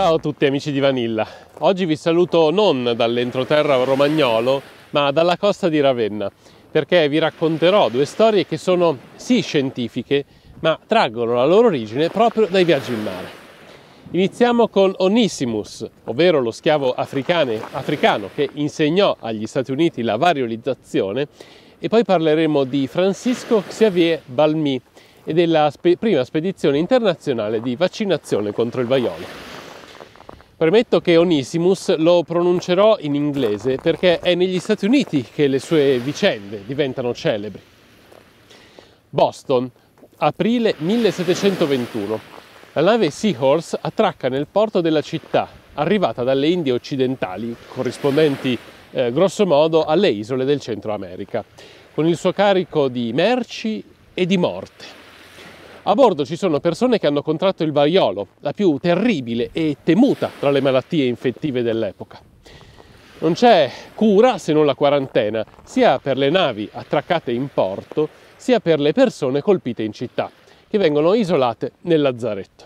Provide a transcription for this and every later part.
Ciao a tutti amici di Vanilla, oggi vi saluto non dall'entroterra romagnolo ma dalla costa di Ravenna perché vi racconterò due storie che sono sì scientifiche ma traggono la loro origine proprio dai viaggi in mare. Iniziamo con Onisimus, ovvero lo schiavo africane, africano che insegnò agli Stati Uniti la variolizzazione e poi parleremo di Francisco Xavier Balmy e della spe- prima spedizione internazionale di vaccinazione contro il vaiolo. Premetto che Onisimus lo pronuncerò in inglese perché è negli Stati Uniti che le sue vicende diventano celebri. Boston, aprile 1721. La nave Seahorse attracca nel porto della città, arrivata dalle Indie occidentali, corrispondenti eh, modo alle isole del Centro America, con il suo carico di merci e di morte. A bordo ci sono persone che hanno contratto il variolo, la più terribile e temuta tra le malattie infettive dell'epoca. Non c'è cura se non la quarantena, sia per le navi attraccate in porto, sia per le persone colpite in città, che vengono isolate nel lazzaretto.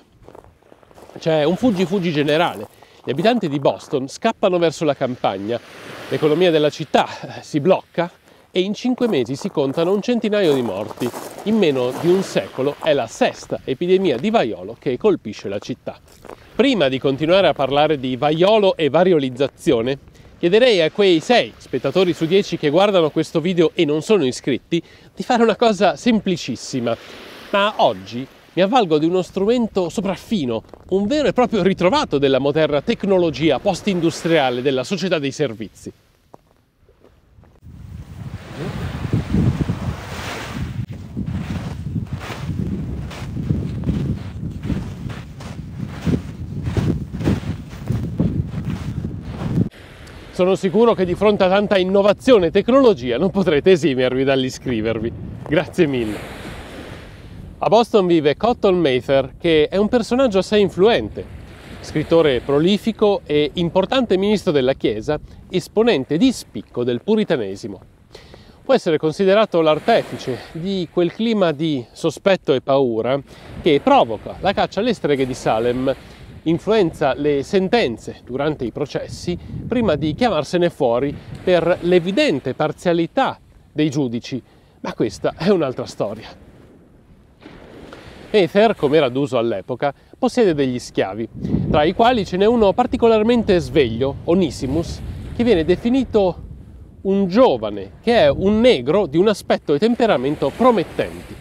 C'è un fuggi-fuggi generale. Gli abitanti di Boston scappano verso la campagna, l'economia della città eh, si blocca e in cinque mesi si contano un centinaio di morti. In meno di un secolo è la sesta epidemia di vaiolo che colpisce la città. Prima di continuare a parlare di vaiolo e variolizzazione, chiederei a quei 6 spettatori su 10 che guardano questo video e non sono iscritti di fare una cosa semplicissima. Ma oggi mi avvalgo di uno strumento sopraffino, un vero e proprio ritrovato della moderna tecnologia post-industriale della società dei servizi. Sono sicuro che di fronte a tanta innovazione e tecnologia non potrete esimervi dall'iscrivervi. Grazie mille. A Boston vive Cotton Mather, che è un personaggio assai influente, scrittore prolifico e importante ministro della Chiesa, esponente di spicco del puritanesimo. Può essere considerato l'artefice di quel clima di sospetto e paura che provoca la caccia alle streghe di Salem influenza le sentenze durante i processi prima di chiamarsene fuori per l'evidente parzialità dei giudici, ma questa è un'altra storia. Ether, come era d'uso all'epoca, possiede degli schiavi, tra i quali ce n'è uno particolarmente sveglio, Onisimus, che viene definito un giovane, che è un negro di un aspetto e temperamento promettenti.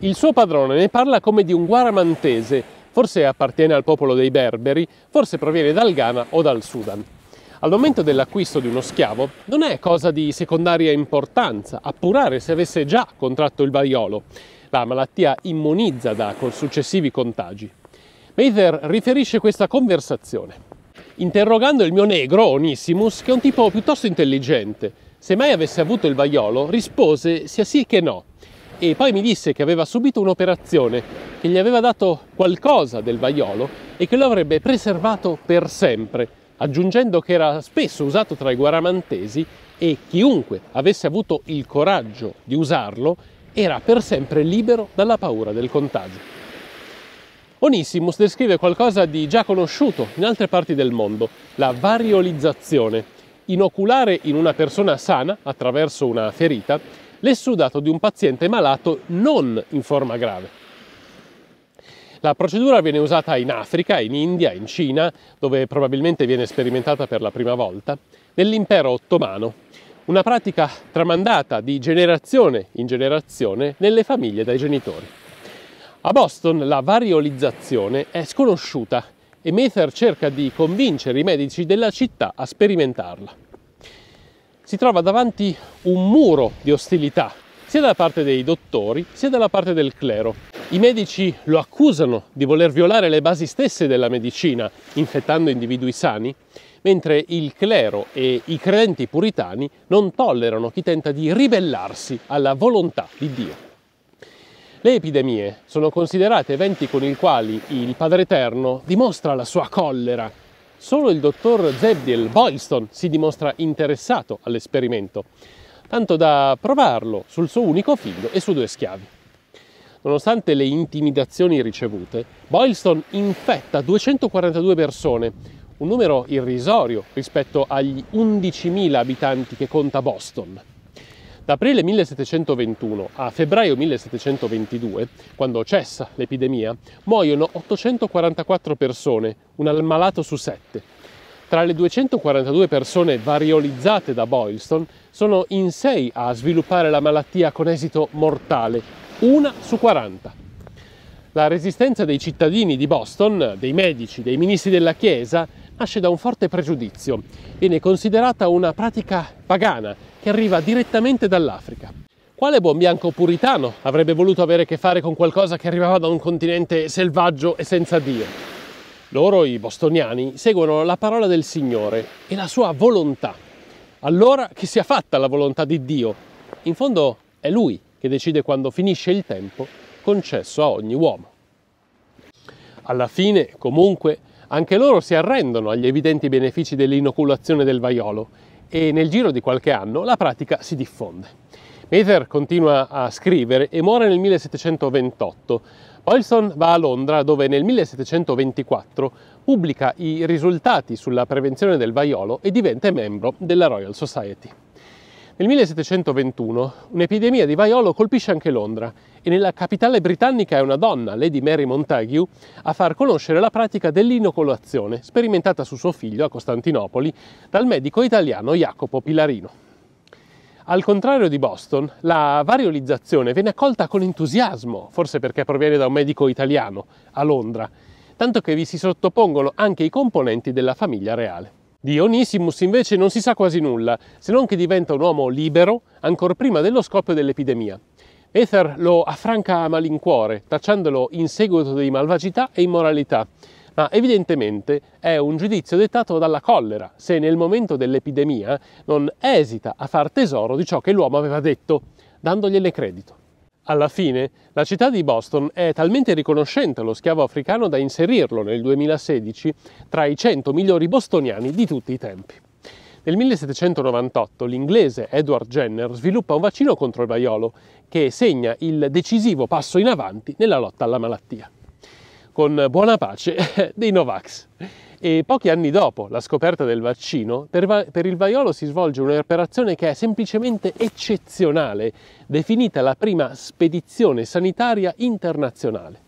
Il suo padrone ne parla come di un guaramantese forse appartiene al popolo dei berberi, forse proviene dal Ghana o dal Sudan. Al momento dell'acquisto di uno schiavo non è cosa di secondaria importanza appurare se avesse già contratto il variolo. La malattia immunizza da successivi contagi. Mather riferisce questa conversazione. Interrogando il mio negro, Onissimus, che è un tipo piuttosto intelligente, se mai avesse avuto il vaiolo, rispose sia sì che no, e poi mi disse che aveva subito un'operazione che gli aveva dato qualcosa del vaiolo e che lo avrebbe preservato per sempre, aggiungendo che era spesso usato tra i guaramantesi e chiunque avesse avuto il coraggio di usarlo era per sempre libero dalla paura del contagio. Onissimus descrive qualcosa di già conosciuto in altre parti del mondo, la variolizzazione, inoculare in una persona sana attraverso una ferita l'essudato di un paziente malato non in forma grave. La procedura viene usata in Africa, in India, in Cina, dove probabilmente viene sperimentata per la prima volta, nell'impero ottomano, una pratica tramandata di generazione in generazione nelle famiglie dai genitori. A Boston la variolizzazione è sconosciuta e Mather cerca di convincere i medici della città a sperimentarla si trova davanti un muro di ostilità, sia da parte dei dottori, sia dalla parte del clero. I medici lo accusano di voler violare le basi stesse della medicina, infettando individui sani, mentre il clero e i credenti puritani non tollerano chi tenta di ribellarsi alla volontà di Dio. Le epidemie sono considerate eventi con i quali il Padre Eterno dimostra la sua collera Solo il dottor Zebdiel Boylston si dimostra interessato all'esperimento, tanto da provarlo sul suo unico figlio e su due schiavi. Nonostante le intimidazioni ricevute, Boylston infetta 242 persone, un numero irrisorio rispetto agli 11.000 abitanti che conta Boston. Da aprile 1721 a febbraio 1722, quando cessa l'epidemia, muoiono 844 persone, un ammalato su sette. Tra le 242 persone variolizzate da Boylston, sono in 6 a sviluppare la malattia con esito mortale, una su 40. La resistenza dei cittadini di Boston, dei medici, dei ministri della Chiesa, nasce da un forte pregiudizio. Viene considerata una pratica pagana che arriva direttamente dall'Africa. Quale buon bianco puritano avrebbe voluto avere a che fare con qualcosa che arrivava da un continente selvaggio e senza Dio? Loro, i bostoniani, seguono la parola del Signore e la sua volontà. Allora che sia fatta la volontà di Dio. In fondo è Lui che decide quando finisce il tempo concesso a ogni uomo. Alla fine, comunque, anche loro si arrendono agli evidenti benefici dell'inoculazione del vaiolo e nel giro di qualche anno la pratica si diffonde. Mather continua a scrivere e muore nel 1728. Olson va a Londra dove nel 1724 pubblica i risultati sulla prevenzione del vaiolo e diventa membro della Royal Society. Nel 1721 un'epidemia di vaiolo colpisce anche Londra e nella capitale britannica è una donna, Lady Mary Montagu, a far conoscere la pratica dell'inocolazione sperimentata su suo figlio a Costantinopoli dal medico italiano Jacopo Pilarino. Al contrario di Boston, la variolizzazione viene accolta con entusiasmo, forse perché proviene da un medico italiano, a Londra, tanto che vi si sottopongono anche i componenti della famiglia reale. Di Onisimus invece non si sa quasi nulla, se non che diventa un uomo libero ancora prima dello scoppio dell'epidemia. Ether lo affranca a malincuore, tacciandolo in seguito di malvagità e immoralità, ma evidentemente è un giudizio dettato dalla collera, se nel momento dell'epidemia non esita a far tesoro di ciò che l'uomo aveva detto, dandogliene credito. Alla fine, la città di Boston è talmente riconoscente allo schiavo africano da inserirlo nel 2016 tra i 100 migliori bostoniani di tutti i tempi. Nel 1798 l'inglese Edward Jenner sviluppa un vaccino contro il vaiolo che segna il decisivo passo in avanti nella lotta alla malattia. Con buona pace dei Novax. E pochi anni dopo la scoperta del vaccino, per, va- per il vaiolo si svolge un'operazione che è semplicemente eccezionale, definita la prima spedizione sanitaria internazionale.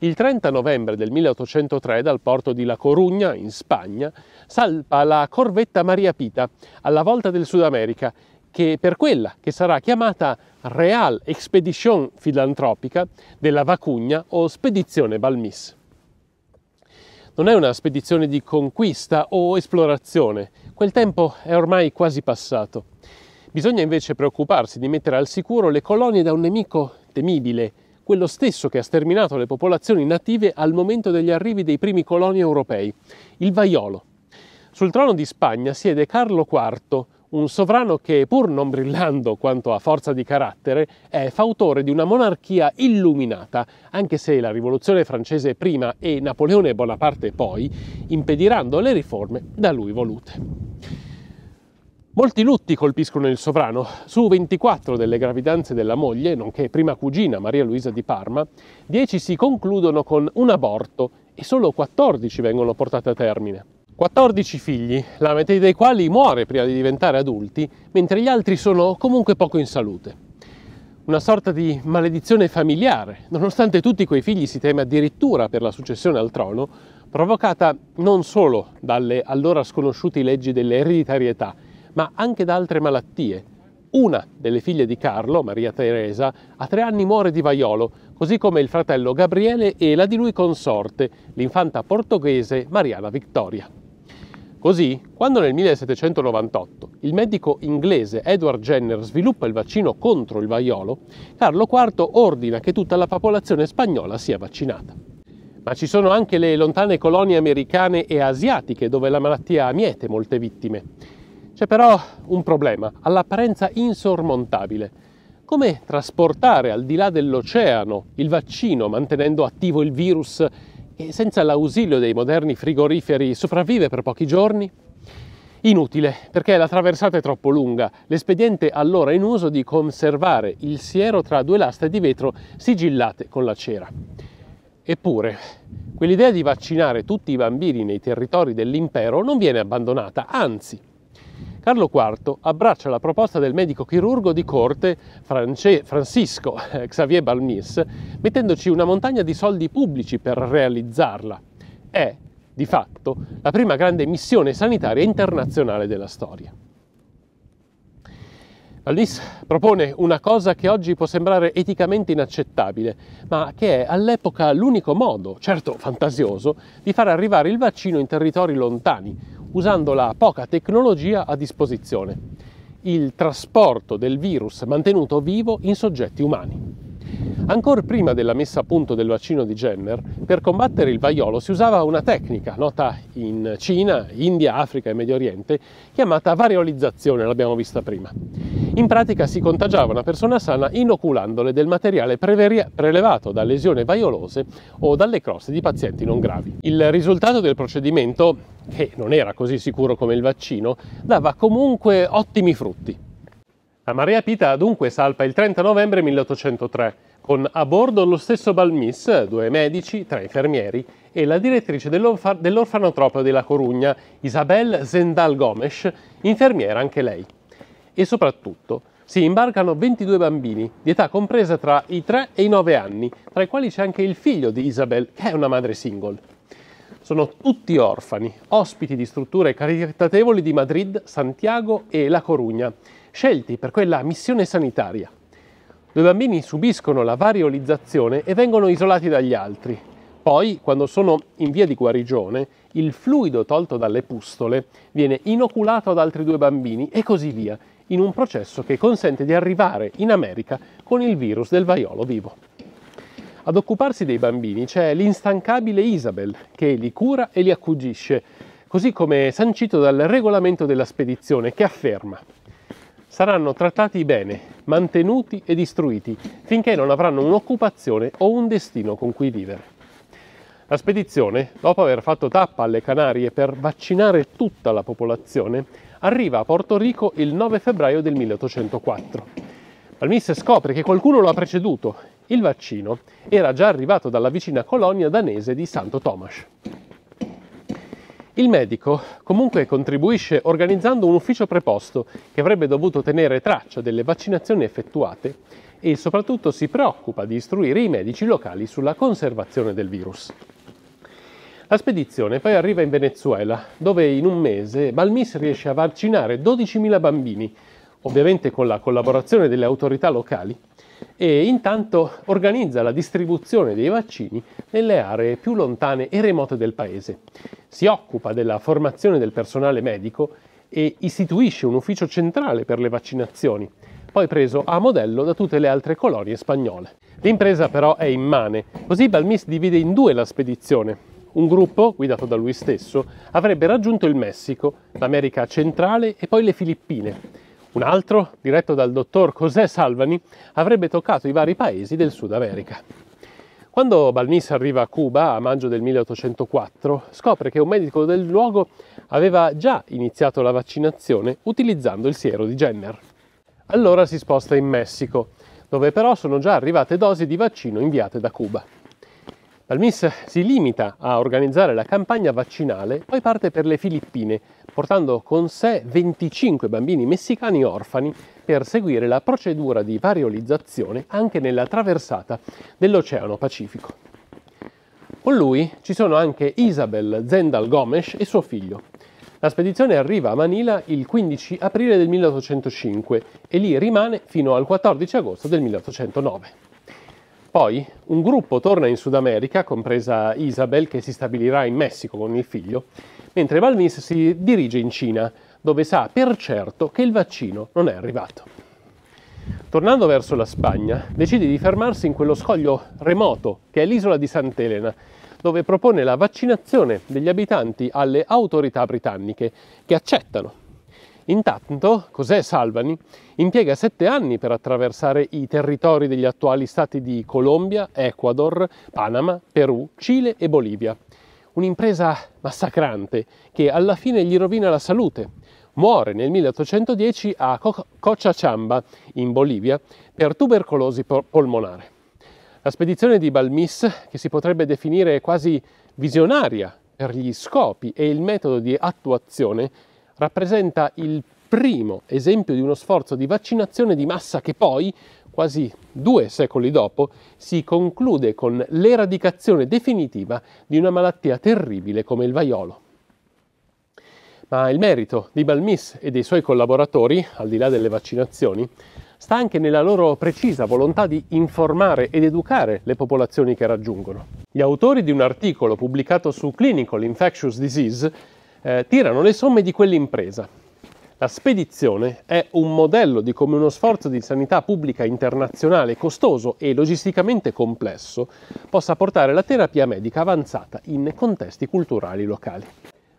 Il 30 novembre del 1803 dal porto di La Corugna, in Spagna, salpa la corvetta Maria Pita alla volta del Sud America, che per quella che sarà chiamata Real Expedition Filantropica della Vacugna o Spedizione Balmis. Non è una spedizione di conquista o esplorazione, quel tempo è ormai quasi passato. Bisogna invece preoccuparsi di mettere al sicuro le colonie da un nemico temibile, quello stesso che ha sterminato le popolazioni native al momento degli arrivi dei primi coloni europei, il vaiolo. Sul trono di Spagna siede Carlo IV, un sovrano che, pur non brillando quanto a forza di carattere, è fautore di una monarchia illuminata, anche se la rivoluzione francese prima e Napoleone Bonaparte poi impediranno le riforme da lui volute. Molti lutti colpiscono il sovrano. Su 24 delle gravidanze della moglie, nonché prima cugina Maria Luisa di Parma, 10 si concludono con un aborto e solo 14 vengono portate a termine. 14 figli, la metà dei quali muore prima di diventare adulti, mentre gli altri sono comunque poco in salute. Una sorta di maledizione familiare, nonostante tutti quei figli si teme addirittura per la successione al trono, provocata non solo dalle allora sconosciute leggi dell'ereditarietà, ma anche da altre malattie. Una delle figlie di Carlo, Maria Teresa, a tre anni muore di vaiolo, così come il fratello Gabriele e la di lui consorte, l'infanta portoghese Mariana Vittoria. Così, quando nel 1798 il medico inglese Edward Jenner sviluppa il vaccino contro il vaiolo, Carlo IV ordina che tutta la popolazione spagnola sia vaccinata. Ma ci sono anche le lontane colonie americane e asiatiche dove la malattia miete molte vittime. C'è però un problema, all'apparenza insormontabile. Come trasportare al di là dell'oceano il vaccino mantenendo attivo il virus e senza l'ausilio dei moderni frigoriferi sopravvive per pochi giorni? Inutile, perché la traversata è troppo lunga. L'espediente allora in uso di conservare il siero tra due lastre di vetro sigillate con la cera. Eppure, quell'idea di vaccinare tutti i bambini nei territori dell'impero non viene abbandonata, anzi, Carlo IV abbraccia la proposta del medico chirurgo di corte France, Francisco eh, Xavier Balmis, mettendoci una montagna di soldi pubblici per realizzarla. È, di fatto, la prima grande missione sanitaria internazionale della storia. Alice propone una cosa che oggi può sembrare eticamente inaccettabile, ma che è all'epoca l'unico modo, certo fantasioso, di far arrivare il vaccino in territori lontani, usando la poca tecnologia a disposizione, il trasporto del virus mantenuto vivo in soggetti umani. Ancora prima della messa a punto del vaccino di Jenner, per combattere il vaiolo si usava una tecnica nota in Cina, India, Africa e Medio Oriente, chiamata variolizzazione, l'abbiamo vista prima. In pratica si contagiava una persona sana inoculandole del materiale prelevato da lesioni vaiolose o dalle croste di pazienti non gravi. Il risultato del procedimento, che non era così sicuro come il vaccino, dava comunque ottimi frutti. La Maria Pita dunque salpa il 30 novembre 1803, con a bordo lo stesso Balmis, due medici, tre infermieri e la direttrice dell'orfanotropio della Corugna, Isabel Zendal Gomes, infermiera anche lei. E soprattutto si imbarcano 22 bambini di età compresa tra i 3 e i 9 anni, tra i quali c'è anche il figlio di Isabel, che è una madre single. Sono tutti orfani, ospiti di strutture caritatevoli di Madrid, Santiago e La Corugna scelti per quella missione sanitaria. Due bambini subiscono la variolizzazione e vengono isolati dagli altri. Poi, quando sono in via di guarigione, il fluido tolto dalle pustole viene inoculato ad altri due bambini e così via, in un processo che consente di arrivare in America con il virus del vaiolo vivo. Ad occuparsi dei bambini c'è l'instancabile Isabel, che li cura e li accudisce, così come sancito dal regolamento della spedizione, che afferma saranno trattati bene, mantenuti ed istruiti, finché non avranno un'occupazione o un destino con cui vivere. La spedizione, dopo aver fatto tappa alle Canarie per vaccinare tutta la popolazione, arriva a Porto Rico il 9 febbraio del 1804. Palmisse scopre che qualcuno lo ha preceduto. Il vaccino era già arrivato dalla vicina colonia danese di Santo Tomas. Il medico comunque contribuisce organizzando un ufficio preposto che avrebbe dovuto tenere traccia delle vaccinazioni effettuate e soprattutto si preoccupa di istruire i medici locali sulla conservazione del virus. La spedizione poi arriva in Venezuela, dove in un mese Balmis riesce a vaccinare 12.000 bambini, ovviamente con la collaborazione delle autorità locali, e intanto organizza la distribuzione dei vaccini nelle aree più lontane e remote del paese. Si occupa della formazione del personale medico e istituisce un ufficio centrale per le vaccinazioni, poi preso a modello da tutte le altre colonie spagnole. L'impresa però è immane, così Balmis divide in due la spedizione. Un gruppo, guidato da lui stesso, avrebbe raggiunto il Messico, l'America centrale e poi le Filippine un altro, diretto dal dottor José Salvani, avrebbe toccato i vari paesi del Sud America. Quando Balmis arriva a Cuba a maggio del 1804, scopre che un medico del luogo aveva già iniziato la vaccinazione utilizzando il siero di Jenner. Allora si sposta in Messico, dove però sono già arrivate dosi di vaccino inviate da Cuba. Balmis si limita a organizzare la campagna vaccinale, poi parte per le Filippine, portando con sé 25 bambini messicani orfani per seguire la procedura di variolizzazione anche nella traversata dell'Oceano Pacifico. Con lui ci sono anche Isabel Zendal Gomes e suo figlio. La spedizione arriva a Manila il 15 aprile del 1805 e lì rimane fino al 14 agosto del 1809. Poi un gruppo torna in Sud America, compresa Isabel che si stabilirà in Messico con il figlio, mentre Balmis si dirige in Cina, dove sa per certo che il vaccino non è arrivato. Tornando verso la Spagna, decide di fermarsi in quello scoglio remoto che è l'isola di Sant'Elena, dove propone la vaccinazione degli abitanti alle autorità britanniche, che accettano. Intanto, José Salvani impiega sette anni per attraversare i territori degli attuali stati di Colombia, Ecuador, Panama, Perù, Cile e Bolivia un'impresa massacrante che alla fine gli rovina la salute. Muore nel 1810 a Co- Cocciacciamba, in Bolivia, per tubercolosi polmonare. La spedizione di Balmis, che si potrebbe definire quasi visionaria per gli scopi e il metodo di attuazione, rappresenta il primo esempio di uno sforzo di vaccinazione di massa che poi quasi due secoli dopo, si conclude con l'eradicazione definitiva di una malattia terribile come il vaiolo. Ma il merito di Balmis e dei suoi collaboratori, al di là delle vaccinazioni, sta anche nella loro precisa volontà di informare ed educare le popolazioni che raggiungono. Gli autori di un articolo pubblicato su Clinical Infectious Disease eh, tirano le somme di quell'impresa la spedizione è un modello di come uno sforzo di sanità pubblica internazionale costoso e logisticamente complesso possa portare la terapia medica avanzata in contesti culturali locali.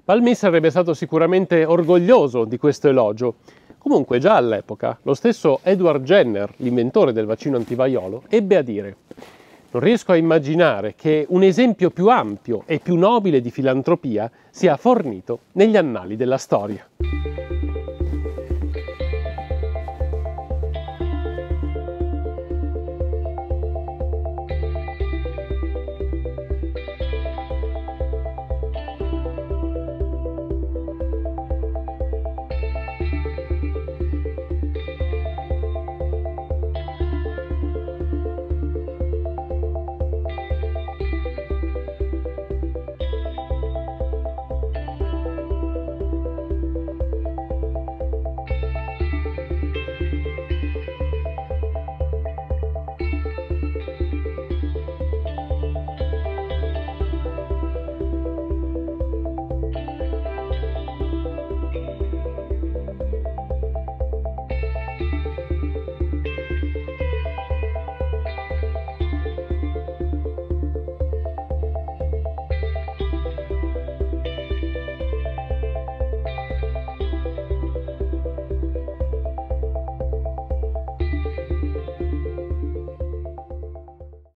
Palmi sarebbe stato sicuramente orgoglioso di questo elogio. Comunque già all'epoca lo stesso Edward Jenner, l'inventore del vaccino antivaiolo, ebbe a dire non riesco a immaginare che un esempio più ampio e più nobile di filantropia sia fornito negli annali della storia.